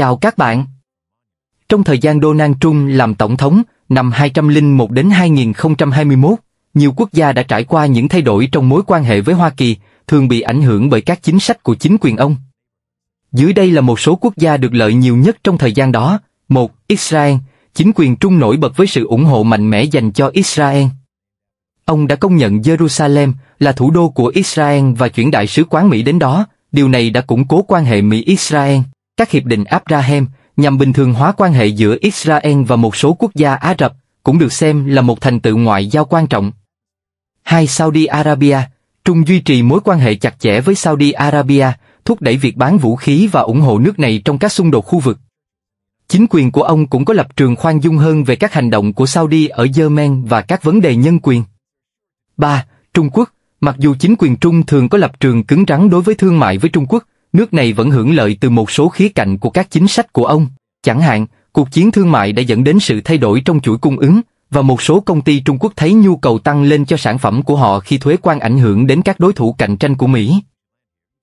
Chào các bạn! Trong thời gian Donald Trump làm tổng thống, năm 201 đến 2021, nhiều quốc gia đã trải qua những thay đổi trong mối quan hệ với Hoa Kỳ, thường bị ảnh hưởng bởi các chính sách của chính quyền ông. Dưới đây là một số quốc gia được lợi nhiều nhất trong thời gian đó. một Israel, chính quyền Trung nổi bật với sự ủng hộ mạnh mẽ dành cho Israel. Ông đã công nhận Jerusalem là thủ đô của Israel và chuyển đại sứ quán Mỹ đến đó, điều này đã củng cố quan hệ Mỹ-Israel các hiệp định Abraham nhằm bình thường hóa quan hệ giữa Israel và một số quốc gia Ả Rập cũng được xem là một thành tựu ngoại giao quan trọng. Hai Saudi Arabia, Trung duy trì mối quan hệ chặt chẽ với Saudi Arabia, thúc đẩy việc bán vũ khí và ủng hộ nước này trong các xung đột khu vực. Chính quyền của ông cũng có lập trường khoan dung hơn về các hành động của Saudi ở Yemen và các vấn đề nhân quyền. 3. Trung Quốc Mặc dù chính quyền Trung thường có lập trường cứng rắn đối với thương mại với Trung Quốc, nước này vẫn hưởng lợi từ một số khía cạnh của các chính sách của ông. Chẳng hạn, cuộc chiến thương mại đã dẫn đến sự thay đổi trong chuỗi cung ứng, và một số công ty Trung Quốc thấy nhu cầu tăng lên cho sản phẩm của họ khi thuế quan ảnh hưởng đến các đối thủ cạnh tranh của Mỹ.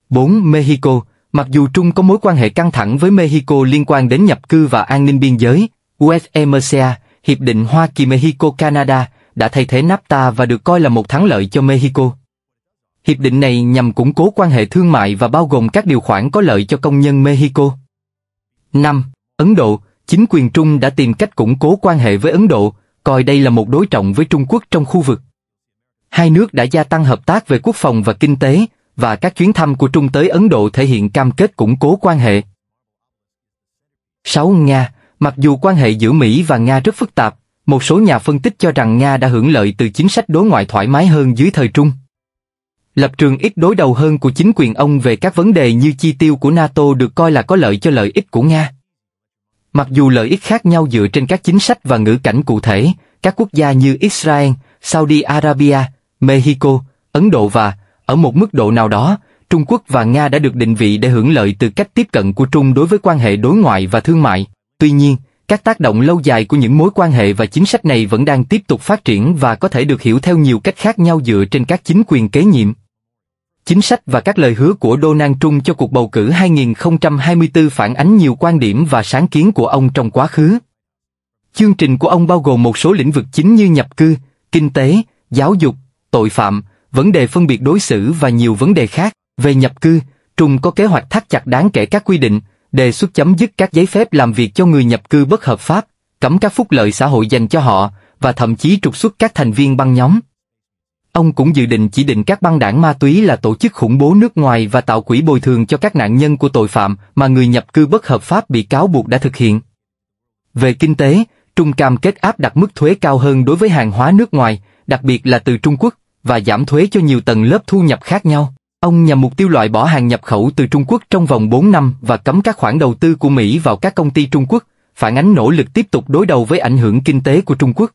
4. Mexico Mặc dù Trung có mối quan hệ căng thẳng với Mexico liên quan đến nhập cư và an ninh biên giới, USMCA, Hiệp định Hoa Kỳ-Mexico-Canada, đã thay thế NAFTA và được coi là một thắng lợi cho Mexico. Hiệp định này nhằm củng cố quan hệ thương mại và bao gồm các điều khoản có lợi cho công nhân Mexico. 5. Ấn Độ, chính quyền Trung đã tìm cách củng cố quan hệ với Ấn Độ, coi đây là một đối trọng với Trung Quốc trong khu vực. Hai nước đã gia tăng hợp tác về quốc phòng và kinh tế, và các chuyến thăm của Trung tới Ấn Độ thể hiện cam kết củng cố quan hệ. 6. Nga Mặc dù quan hệ giữa Mỹ và Nga rất phức tạp, một số nhà phân tích cho rằng Nga đã hưởng lợi từ chính sách đối ngoại thoải mái hơn dưới thời Trung. Lập trường ít đối đầu hơn của chính quyền ông về các vấn đề như chi tiêu của NATO được coi là có lợi cho lợi ích của Nga. Mặc dù lợi ích khác nhau dựa trên các chính sách và ngữ cảnh cụ thể, các quốc gia như Israel, Saudi Arabia, Mexico, Ấn Độ và, ở một mức độ nào đó, Trung Quốc và Nga đã được định vị để hưởng lợi từ cách tiếp cận của Trung đối với quan hệ đối ngoại và thương mại. Tuy nhiên, các tác động lâu dài của những mối quan hệ và chính sách này vẫn đang tiếp tục phát triển và có thể được hiểu theo nhiều cách khác nhau dựa trên các chính quyền kế nhiệm chính sách và các lời hứa của Donald Trump cho cuộc bầu cử 2024 phản ánh nhiều quan điểm và sáng kiến của ông trong quá khứ. Chương trình của ông bao gồm một số lĩnh vực chính như nhập cư, kinh tế, giáo dục, tội phạm, vấn đề phân biệt đối xử và nhiều vấn đề khác. Về nhập cư, Trump có kế hoạch thắt chặt đáng kể các quy định, đề xuất chấm dứt các giấy phép làm việc cho người nhập cư bất hợp pháp, cấm các phúc lợi xã hội dành cho họ, và thậm chí trục xuất các thành viên băng nhóm. Ông cũng dự định chỉ định các băng đảng ma túy là tổ chức khủng bố nước ngoài và tạo quỹ bồi thường cho các nạn nhân của tội phạm mà người nhập cư bất hợp pháp bị cáo buộc đã thực hiện. Về kinh tế, Trung cam kết áp đặt mức thuế cao hơn đối với hàng hóa nước ngoài, đặc biệt là từ Trung Quốc, và giảm thuế cho nhiều tầng lớp thu nhập khác nhau. Ông nhằm mục tiêu loại bỏ hàng nhập khẩu từ Trung Quốc trong vòng 4 năm và cấm các khoản đầu tư của Mỹ vào các công ty Trung Quốc, phản ánh nỗ lực tiếp tục đối đầu với ảnh hưởng kinh tế của Trung Quốc.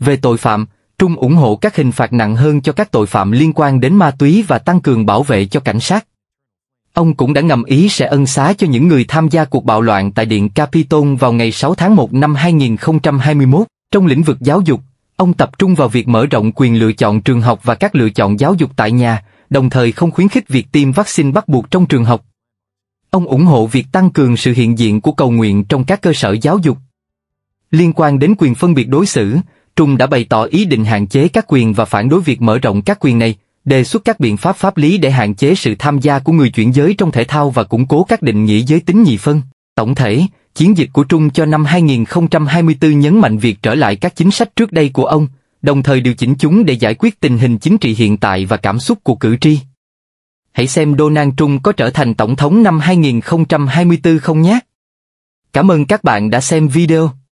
Về tội phạm, Trung ủng hộ các hình phạt nặng hơn cho các tội phạm liên quan đến ma túy và tăng cường bảo vệ cho cảnh sát. Ông cũng đã ngầm ý sẽ ân xá cho những người tham gia cuộc bạo loạn tại Điện Capitol vào ngày 6 tháng 1 năm 2021. Trong lĩnh vực giáo dục, ông tập trung vào việc mở rộng quyền lựa chọn trường học và các lựa chọn giáo dục tại nhà, đồng thời không khuyến khích việc tiêm vaccine bắt buộc trong trường học. Ông ủng hộ việc tăng cường sự hiện diện của cầu nguyện trong các cơ sở giáo dục. Liên quan đến quyền phân biệt đối xử, Trung đã bày tỏ ý định hạn chế các quyền và phản đối việc mở rộng các quyền này, đề xuất các biện pháp pháp lý để hạn chế sự tham gia của người chuyển giới trong thể thao và củng cố các định nghĩa giới tính nhị phân. Tổng thể, chiến dịch của Trung cho năm 2024 nhấn mạnh việc trở lại các chính sách trước đây của ông, đồng thời điều chỉnh chúng để giải quyết tình hình chính trị hiện tại và cảm xúc của cử tri. Hãy xem Donald Trung có trở thành tổng thống năm 2024 không nhé. Cảm ơn các bạn đã xem video.